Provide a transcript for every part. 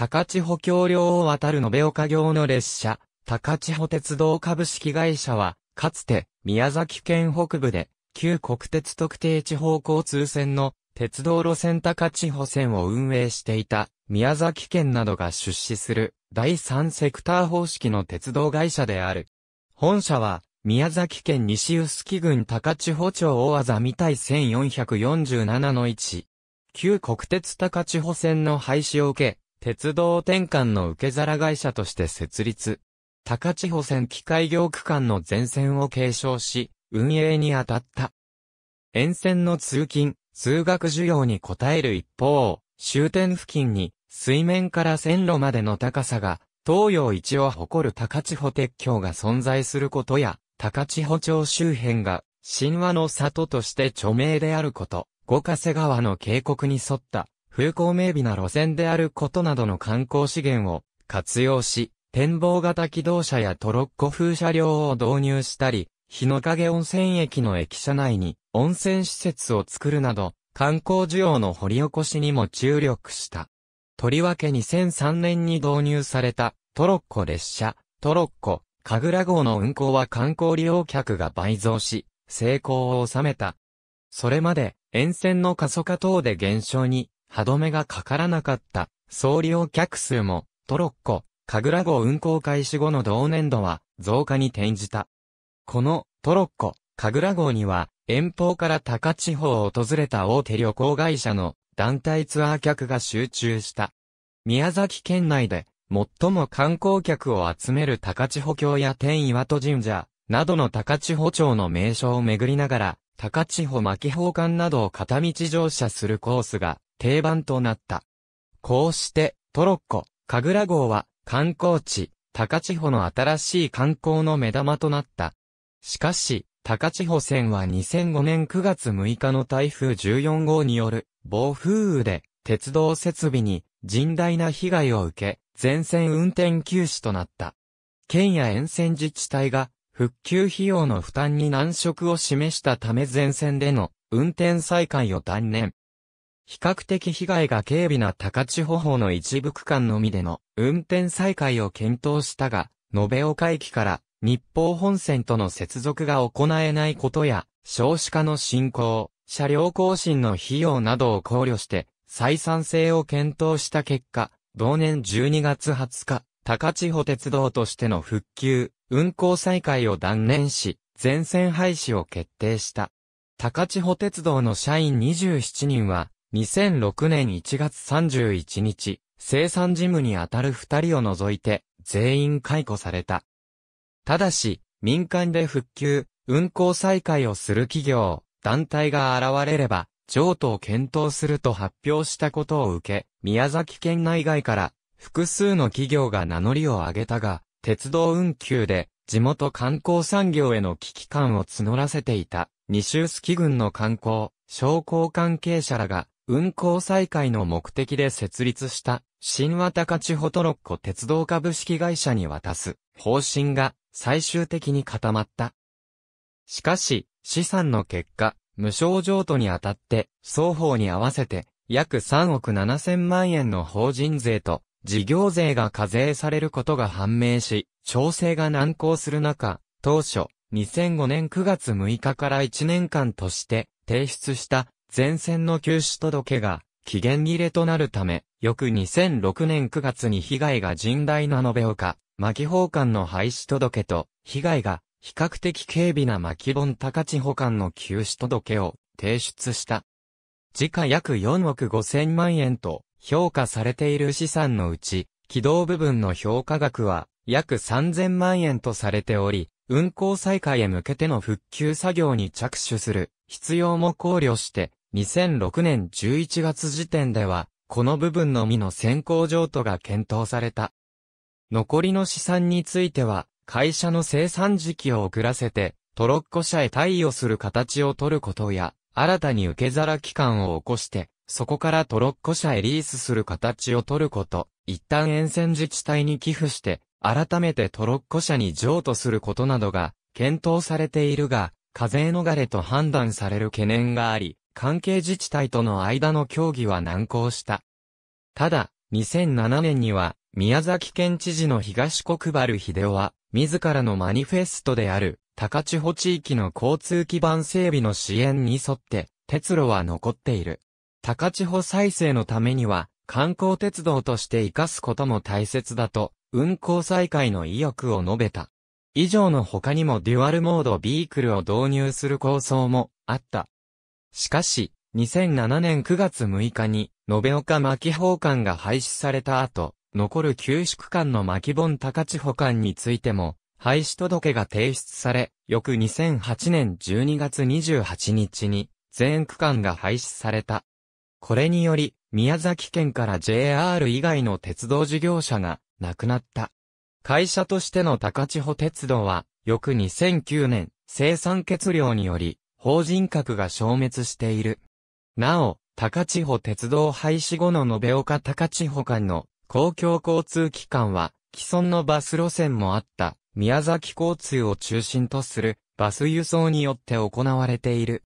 高千穂橋梁を渡る延岡行の列車、高千穂鉄道株式会社は、かつて、宮崎県北部で、旧国鉄特定地方交通線の、鉄道路線高千穂線を運営していた、宮崎県などが出資する、第三セクター方式の鉄道会社である。本社は、宮崎県西臼木郡高千穂町大技未みたい1447の1。旧国鉄高千穂線の廃止を受け、鉄道転換の受け皿会社として設立。高千穂線機械業区間の全線を継承し、運営に当たった。沿線の通勤、通学需要に応える一方、終点付近に水面から線路までの高さが東洋一を誇る高千穂鉄橋が存在することや、高千穂町周辺が神話の里として著名であること、五ヶ瀬川の渓谷に沿った風光明媚な路線であることなどの観光資源を活用し、展望型機動車やトロッコ風車両を導入したり、日の影温泉駅の駅舎内に温泉施設を作るなど、観光需要の掘り起こしにも注力した。とりわけ2003年に導入されたトロッコ列車、トロッコ、神楽号の運行は観光利用客が倍増し、成功を収めた。それまで沿線の過疎化等で減少に歯止めがかからなかった。総利用客数も、トロッコ、神楽号運行開始後の同年度は、増加に転じた。この、トロッコ、神楽号には、遠方から高地方を訪れた大手旅行会社の団体ツアー客が集中した。宮崎県内で最も観光客を集める高千穂峡や天岩戸神社などの高千穂町の名所を巡りながら、高千穂き宝館などを片道乗車するコースが定番となった。こうして、トロッコ、神楽号は、観光地、高千穂の新しい観光の目玉となった。しかし、高千穂線は2005年9月6日の台風14号による暴風雨で鉄道設備に甚大な被害を受け、全線運転休止となった。県や沿線自治体が復旧費用の負担に難色を示したため全線での運転再開を断念。比較的被害が軽微な高千穂法の一部区間のみでの運転再開を検討したが、延岡駅から日報本線との接続が行えないことや、少子化の進行、車両更新の費用などを考慮して、採算性を検討した結果、同年12月20日、高千穂鉄道としての復旧、運行再開を断念し、全線廃止を決定した。高千穂鉄道の社員27人は、2006年1月31日、生産事務にあたる二人を除いて、全員解雇された。ただし、民間で復旧、運行再開をする企業、団体が現れれば、譲渡を検討すると発表したことを受け、宮崎県内外から複数の企業が名乗りを上げたが、鉄道運休で地元観光産業への危機感を募らせていた、二州杵キ軍の観光、商工関係者らが運行再開の目的で設立した新和高千穂トロッコ鉄道株式会社に渡す方針が最終的に固まった。しかし、資産の結果、無償譲渡にあたって、双方に合わせて約3億7 0万円の法人税と事業税が課税されることが判明し、調整が難航する中、当初、2005年9月6日から1年間として提出した前線の休止届が期限切れとなるため、翌2006年9月に被害が甚大な延岡、巻放管の廃止届と、被害が比較的軽微な巻本高千保管の休止届を提出した。時価約4億5千万円と評価されている資産のうち、軌道部分の評価額は約3千万円とされており、運行再開へ向けての復旧作業に着手する必要も考慮して2006年11月時点では、この部分のみの先行譲渡が検討された。残りの資産については、会社の生産時期を遅らせて、トロッコ社へ対応する形を取ることや、新たに受け皿期間を起こして、そこからトロッコ社へリースする形を取ること、一旦沿線自治体に寄付して、改めてトロッコ社に譲渡することなどが検討されているが、課税逃れと判断される懸念があり、関係自治体との間の協議は難航した。ただ、2007年には、宮崎県知事の東国原秀夫は、自らのマニフェストである、高千穂地域の交通基盤整備の支援に沿って、鉄路は残っている。高千穂再生のためには、観光鉄道として活かすことも大切だと、運行再開の意欲を述べた。以上の他にもデュアルモードビークルを導入する構想もあった。しかし、2007年9月6日に、延岡巻法館が廃止された後、残る旧宿館の巻本高千穂館についても、廃止届が提出され、翌2008年12月28日に、全区間が廃止された。これにより、宮崎県から JR 以外の鉄道事業者が、なくなった。会社としての高千穂鉄道は、翌2009年、生産欠量により、法人格が消滅している。なお、高千穂鉄道廃止後の延岡高千穂間の公共交通機関は、既存のバス路線もあった宮崎交通を中心とするバス輸送によって行われている。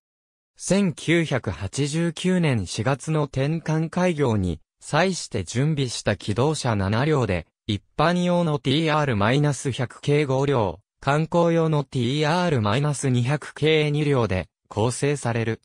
1989年4月の転換開業に際して準備した機動車7両で一般用の TR-100 系5両、観光用の TR-200 系2両で構成される。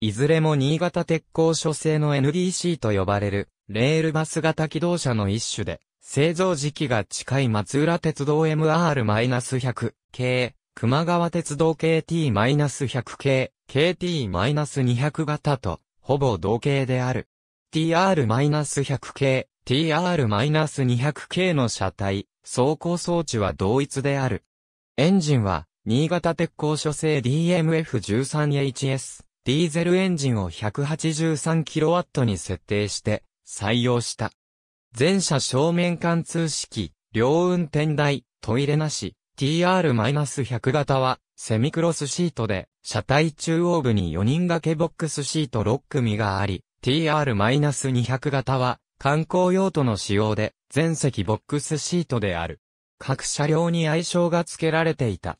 いずれも新潟鉄工所製の NDC と呼ばれる、レールバス型機動車の一種で、製造時期が近い松浦鉄道 MR-100 系、熊川鉄道 KT-100 系、KT-200 型と、ほぼ同型である。TR-100 系、TR-200 系の車体、走行装置は同一である。エンジンは、新潟鉄工所製 DMF13HS ディーゼルエンジンを 183kW に設定して採用した。全車正面貫通式、両運転台、トイレなし、TR-100 型はセミクロスシートで車体中央部に4人掛けボックスシート6組があり、TR-200 型は観光用途の使用で全席ボックスシートである。各車両に愛称が付けられていた。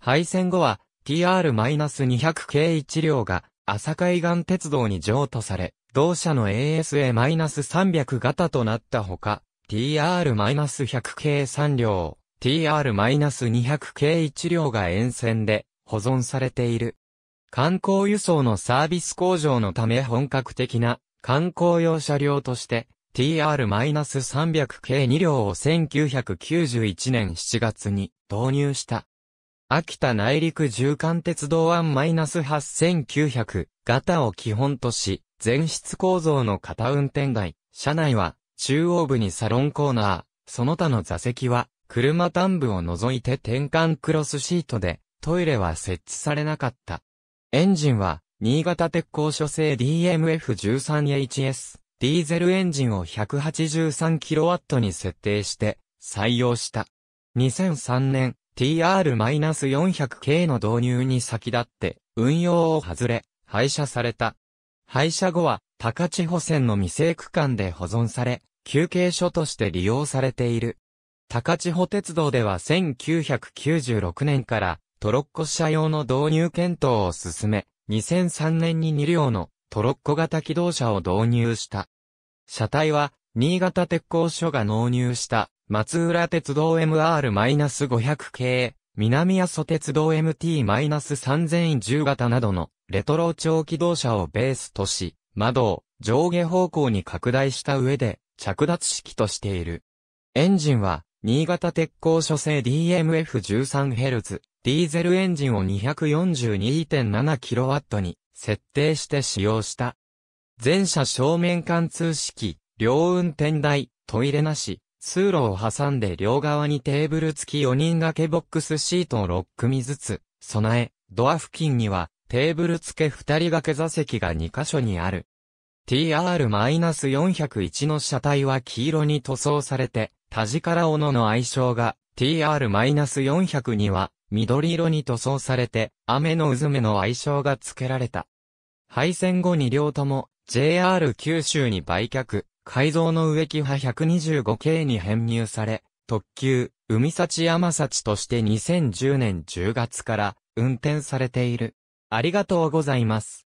廃線後は TR-200 系1両が朝海岸鉄道に譲渡され、同社の ASA-300 型となったほか、TR-100 系3両、TR-200 系1両が沿線で保存されている。観光輸送のサービス向上のため本格的な観光用車両として TR-300 k 2両を1991年7月に導入した。秋田内陸縦貫鉄道案 -8900 型を基本とし、全室構造の型運転台、車内は中央部にサロンコーナー、その他の座席は車端部を除いて転換クロスシートで、トイレは設置されなかった。エンジンは、新潟鉄鋼所製 DMF13HS。ディーゼルエンジンを 183kW に設定して採用した。2003年 TR-400 k の導入に先立って運用を外れ廃車された。廃車後は高千穂線の未成区間で保存され、休憩所として利用されている。高千穂鉄道では1996年からトロッコ車用の導入検討を進め、2003年に2両のトロッコ型機動車を導入した。車体は、新潟鉄工所が納入した、松浦鉄道 MR-500 系、南阿蘇鉄道 MT-3010 型などの、レトロ超機動車をベースとし、窓を上下方向に拡大した上で、着脱式としている。エンジンは、新潟鉄工所製 DMF13Hz、ディーゼルエンジンを 242.7kW に設定して使用した。全車正面貫通式、両運転台、トイレなし、通路を挟んで両側にテーブル付き4人掛けボックスシートを6組ずつ、備え、ドア付近にはテーブル付け2人掛け座席が2箇所にある。TR-401 の車体は黄色に塗装されて、ジカから斧の愛称が TR-402 は緑色に塗装されて、雨の渦目の愛称が付けられた。配線後2両とも JR 九州に売却、改造の植木派125系に編入され、特急、海幸山幸として2010年10月から運転されている。ありがとうございます。